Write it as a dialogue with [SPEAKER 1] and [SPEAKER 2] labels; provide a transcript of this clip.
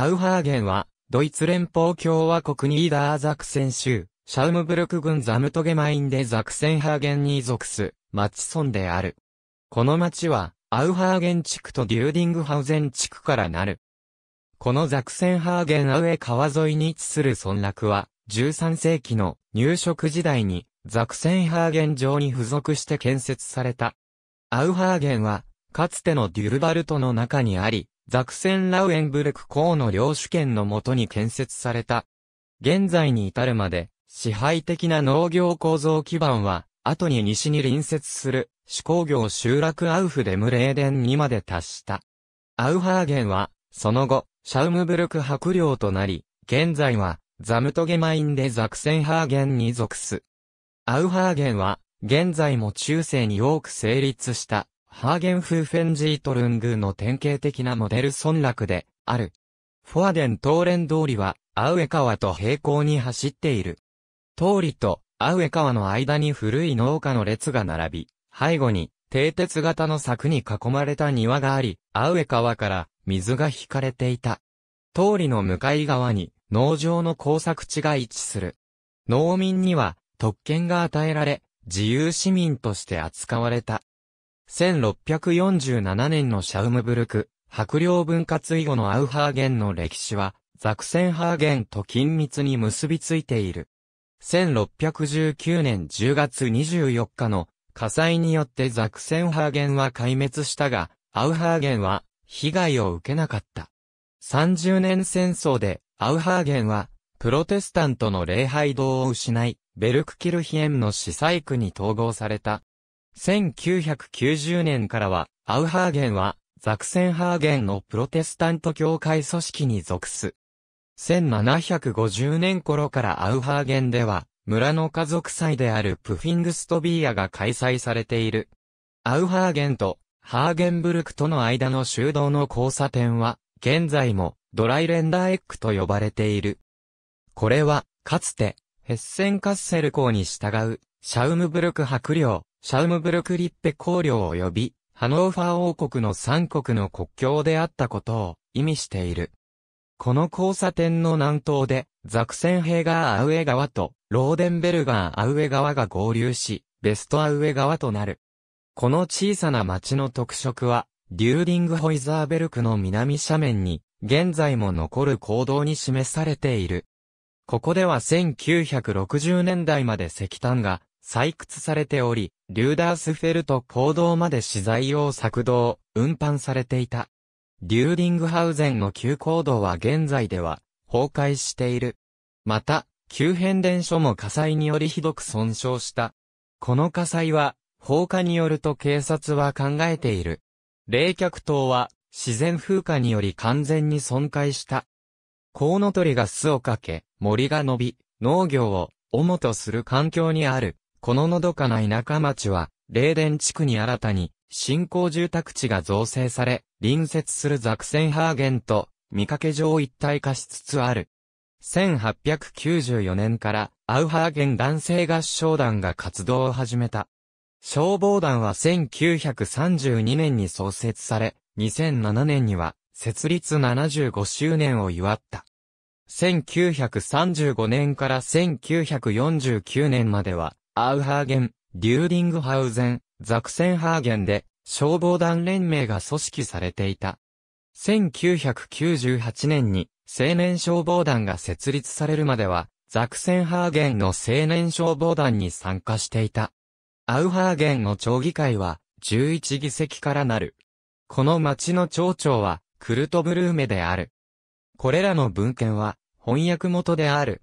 [SPEAKER 1] アウハーゲンは、ドイツ連邦共和国ニーダーザクセン州、シャウムブルク郡ザムトゲマインでザクセンハーゲンに属す、町村である。この町は、アウハーゲン地区とデューディングハウゼン地区からなる。このザクセンハーゲンアウエ川沿いに位置する村落は、13世紀の入植時代に、ザクセンハーゲン城に付属して建設された。アウハーゲンは、かつてのデュルバルトの中にあり、ザクセン・ラウエンブルク公の領主権のもとに建設された。現在に至るまで、支配的な農業構造基盤は、後に西に隣接する、主工業集落アウフデムレーデンにまで達した。アウハーゲンは、その後、シャウムブルク白領となり、現在は、ザムトゲマインでザクセンハーゲンに属す。アウハーゲンは、現在も中世に多く成立した、ハーゲンフーフェンジートルングの典型的なモデル村落である。フォアデン東連通りは、アウエ川と平行に走っている。通りとアウエ川の間に古い農家の列が並び、背後に蹄鉄型の柵に囲まれた庭があり、アウエ川から水が引かれていた。通りの向かい側に農場の工作地が位置する。農民には特権が与えられ、自由市民として扱われた。1647年のシャウムブルク、白領分割以後のアウハーゲンの歴史は、ザクセンハーゲンと緊密に結びついている。1619年10月24日の火災によってザクセンハーゲンは壊滅したが、アウハーゲンは被害を受けなかった。30年戦争でアウハーゲンはプロテスタントの礼拝堂を失い、ベルクキルヒエムの司祭区に統合された。1990年からは、アウハーゲンは、ザクセンハーゲンのプロテスタント教会組織に属す。1750年頃からアウハーゲンでは、村の家族祭であるプフィングストビーアが開催されている。アウハーゲンとハーゲンブルクとの間の修道の交差点は、現在もドライレンダーエッグと呼ばれている。これは、かつて、ヘッセンカッセル校に従う、シャウムブルク白領、シャウムブルクリッペ公領及び、ハノーファー王国の三国の国境であったことを意味している。この交差点の南東で、ザクセンヘーガーアウエ川と、ローデンベルガーアウエ川が合流し、ベストアウエ川となる。この小さな町の特色は、デューディングホイザーベルクの南斜面に、現在も残る行動に示されている。ここでは1960年代まで石炭が採掘されており、リューダースフェルト坑道まで資材用作動、運搬されていた。リューディングハウゼンの旧坑道は現在では崩壊している。また、旧変電所も火災によりひどく損傷した。この火災は、放火によると警察は考えている。冷却塔は、自然風化により完全に損壊した。コウノトリが巣をかけ、森が伸び、農業を主とする環境にあるこののどかな田舎町は、霊殿地区に新たに、新興住宅地が造成され、隣接するザクセンハーゲンと、見かけ上一体化しつつある。1894年から、アウハーゲン男性合唱団が活動を始めた。消防団は1932年に創設され、2007年には、設立75周年を祝った。1935年から1949年までは、アウハーゲン、リューディングハウゼン、ザクセンハーゲンで消防団連盟が組織されていた。1998年に青年消防団が設立されるまでは、ザクセンハーゲンの青年消防団に参加していた。アウハーゲンの町議会は11議席からなる。この町の町長はクルトブルーメである。これらの文献は翻訳元である